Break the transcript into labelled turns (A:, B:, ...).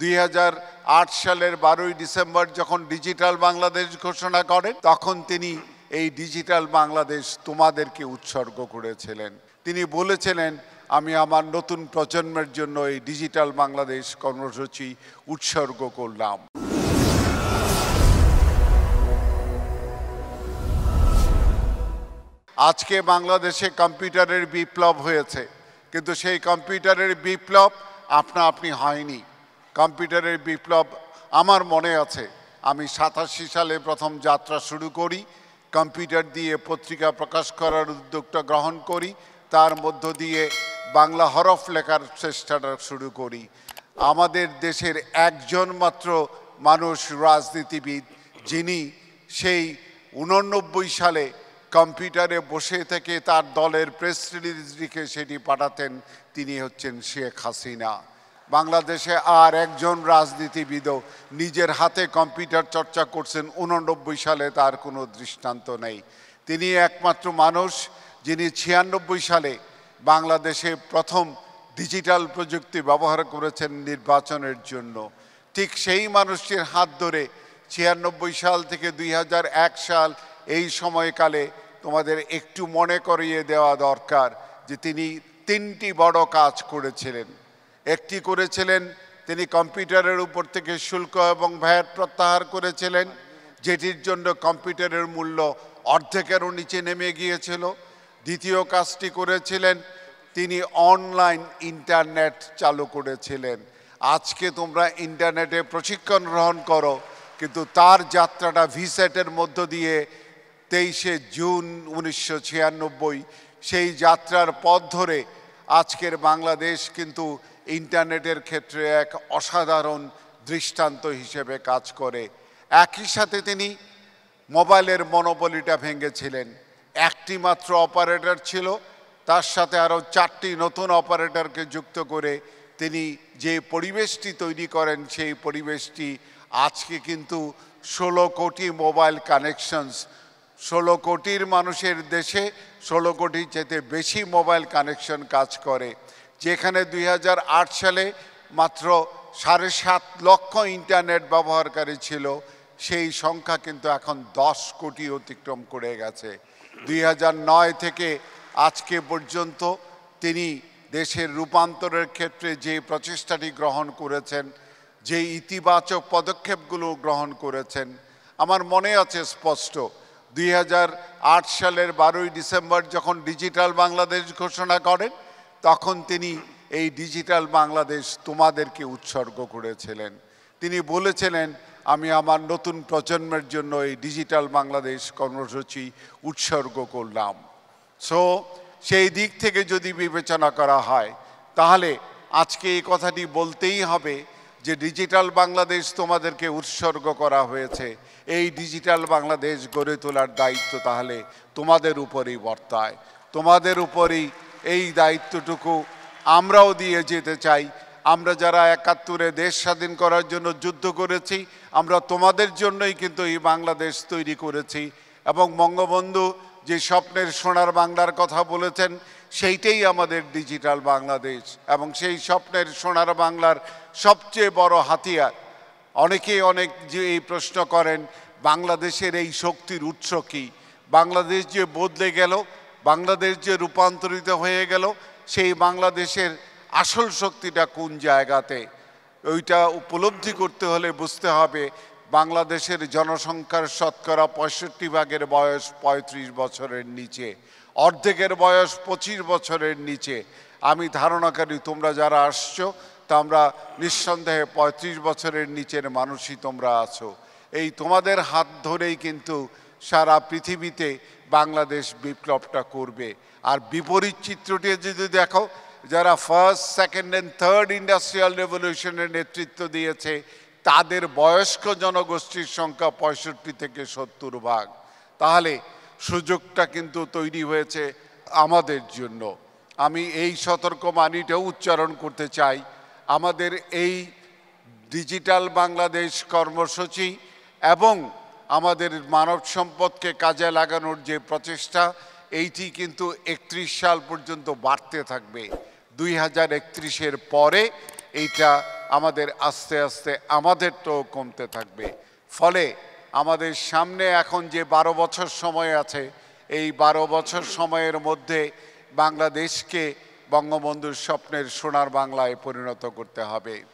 A: দুই সালের বারোই ডিসেম্বর যখন ডিজিটাল বাংলাদেশ ঘোষণা করেন তখন তিনি এই ডিজিটাল বাংলাদেশ তোমাদেরকে উৎসর্গ করেছিলেন তিনি বলেছিলেন আমি আমার নতুন প্রজন্মের জন্য এই ডিজিটাল বাংলাদেশ কর্মসূচি উৎসর্গ করলাম আজকে বাংলাদেশে কম্পিউটারের বিপ্লব হয়েছে কিন্তু সেই কম্পিউটারের বিপ্লব আপনা আপনি হয়নি কম্পিউটারের বিপ্লব আমার মনে আছে আমি সাতাশি সালে প্রথম যাত্রা শুরু করি কম্পিউটার দিয়ে পত্রিকা প্রকাশ করার উদ্যোগটা গ্রহণ করি তার মধ্য দিয়ে বাংলা হরফ লেখার চেষ্টাটা শুরু করি আমাদের দেশের একজন মাত্র মানুষ রাজনীতিবিদ যিনি সেই উননব্বই সালে কম্পিউটারে বসে থেকে তার দলের প্রেস রিলিজ লিখে সেটি পাঠাতেন তিনি হচ্ছেন শেখ হাসিনা বাংলাদেশে আর একজন রাজনীতিবিদও নিজের হাতে কম্পিউটার চর্চা করছেন উননব্বই সালে তার কোনো দৃষ্টান্ত নেই তিনি একমাত্র মানুষ যিনি ছিয়ানব্বই সালে বাংলাদেশে প্রথম ডিজিটাল প্রযুক্তি ব্যবহার করেছেন নির্বাচনের জন্য ঠিক সেই মানুষটির হাত ধরে ছিয়ানব্বই সাল থেকে দুই সাল এই সময়কালে তোমাদের একটু মনে করিয়ে দেওয়া দরকার যে তিনি তিনটি বড় কাজ করেছিলেন একটি করেছিলেন তিনি কম্পিউটারের উপর থেকে শুল্ক এবং ভ্যাট প্রত্যাহার করেছিলেন যেটির জন্য কম্পিউটারের মূল্য অর্ধেকেরও নিচে নেমে গিয়েছিল দ্বিতীয় কাজটি করেছিলেন তিনি অনলাইন ইন্টারনেট চালু করেছিলেন আজকে তোমরা ইন্টারনেটে প্রশিক্ষণ গ্রহণ করো কিন্তু তার যাত্রাটা ভিসেটের মধ্য দিয়ে তেইশে জুন উনিশশো সেই যাত্রার পথ ধরে আজকের বাংলাদেশ কিন্তু ইন্টারনেটের ক্ষেত্রে এক অসাধারণ দৃষ্টান্ত হিসেবে কাজ করে একই সাথে তিনি মোবাইলের মনোবলিটা ভেঙেছিলেন একটি মাত্র অপারেটর ছিল তার সাথে আরও চারটি নতুন অপারেটরকে যুক্ত করে তিনি যে পরিবেশটি তৈরি করেন সেই পরিবেশটি আজকে কিন্তু ষোলো কোটি মোবাইল কানেকশনস ষোলো কোটির মানুষের দেশে ষোলো কোটি যেতে বেশি মোবাইল কানেকশন কাজ করে যেখানে দুই সালে মাত্র সাড়ে সাত লক্ষ ইন্টারনেট ব্যবহারকারী ছিল সেই সংখ্যা কিন্তু এখন দশ কোটি অতিক্রম করে গেছে দুই থেকে আজকে পর্যন্ত তিনি দেশের রূপান্তরের ক্ষেত্রে যে প্রচেষ্টাটি গ্রহণ করেছেন যে ইতিবাচক পদক্ষেপগুলো গ্রহণ করেছেন আমার মনে আছে স্পষ্ট দুই সালের বারোই ডিসেম্বর যখন ডিজিটাল বাংলাদেশ ঘোষণা করেন তখন তিনি এই ডিজিটাল বাংলাদেশ তোমাদেরকে উৎসর্গ করেছিলেন তিনি বলেছিলেন আমি আমার নতুন প্রজন্মের জন্য এই ডিজিটাল বাংলাদেশ কর্মসূচি উৎসর্গ করলাম সো সেই দিক থেকে যদি বিবেচনা করা হয় তাহলে আজকে এই কথাটি বলতেই হবে যে ডিজিটাল বাংলাদেশ তোমাদেরকে উৎসর্গ করা হয়েছে এই ডিজিটাল বাংলাদেশ গড়ে তোলার দায়িত্ব তাহলে তোমাদের উপরেই বর্তায় তোমাদের উপরেই এই দায়িত্বটুকু আমরাও দিয়ে যেতে চাই আমরা যারা একাত্তরে দেশ স্বাধীন করার জন্য যুদ্ধ করেছি আমরা তোমাদের জন্যই কিন্তু এই বাংলাদেশ তৈরি করেছি এবং বঙ্গবন্ধু যে স্বপ্নের সোনার বাংলার কথা বলেছেন সেইটাই আমাদের ডিজিটাল বাংলাদেশ এবং সেই স্বপ্নের সোনার বাংলার সবচেয়ে বড় হাতিয়ার অনেকেই অনেক যে এই প্রশ্ন করেন বাংলাদেশের এই শক্তির উৎস কী বাংলাদেশ যে বদলে গেল বাংলাদেশ যে রূপান্তরিত হয়ে গেল সেই বাংলাদেশের আসল শক্তিটা কোন জায়গাতে ওইটা উপলব্ধি করতে হলে বুঝতে হবে বাংলাদেশের জনসংখ্যার শতকরা পঁয়ষট্টি ভাগের বয়স ৩৫ বছরের নিচে অর্ধেকের বয়স ২৫ বছরের নিচে আমি ধারণাকারী তোমরা যারা আসছো তোমরা নিঃসন্দেহে ৩৫ বছরের নিচের মানুষই তোমরা আছো এই তোমাদের হাত ধরেই কিন্তু সারা পৃথিবীতে বাংলাদেশ বিপ্লবটা করবে আর বিপরীত চিত্রটি যদি দেখো যারা first second and third industrial রেভলিউশনের নেতৃত্ব দিয়েছে তাদের বয়স্ক জনগোষ্ঠীর সংখ্যা পঁয়ষট্টি থেকে সত্তর ভাগ তাহলে সুযোগটা কিন্তু তৈরি হয়েছে আমাদের জন্য আমি এই সতর্ক মানিটাও উচ্চারণ করতে চাই আমাদের এই ডিজিটাল বাংলাদেশ কর্মসূচি এবং আমাদের মানব সম্পদকে কাজে লাগানোর যে প্রচেষ্টা এইটি কিন্তু একত্রিশ সাল পর্যন্ত বাড়তে থাকবে দুই হাজার একত্রিশের পরে এইটা আমাদের আস্তে আস্তে আমাদের তো কমতে থাকবে ফলে আমাদের সামনে এখন যে বারো বছর সময় আছে এই বারো বছর সময়ের মধ্যে বাংলাদেশকে বঙ্গবন্ধুর স্বপ্নের সোনার বাংলায় পরিণত করতে হবে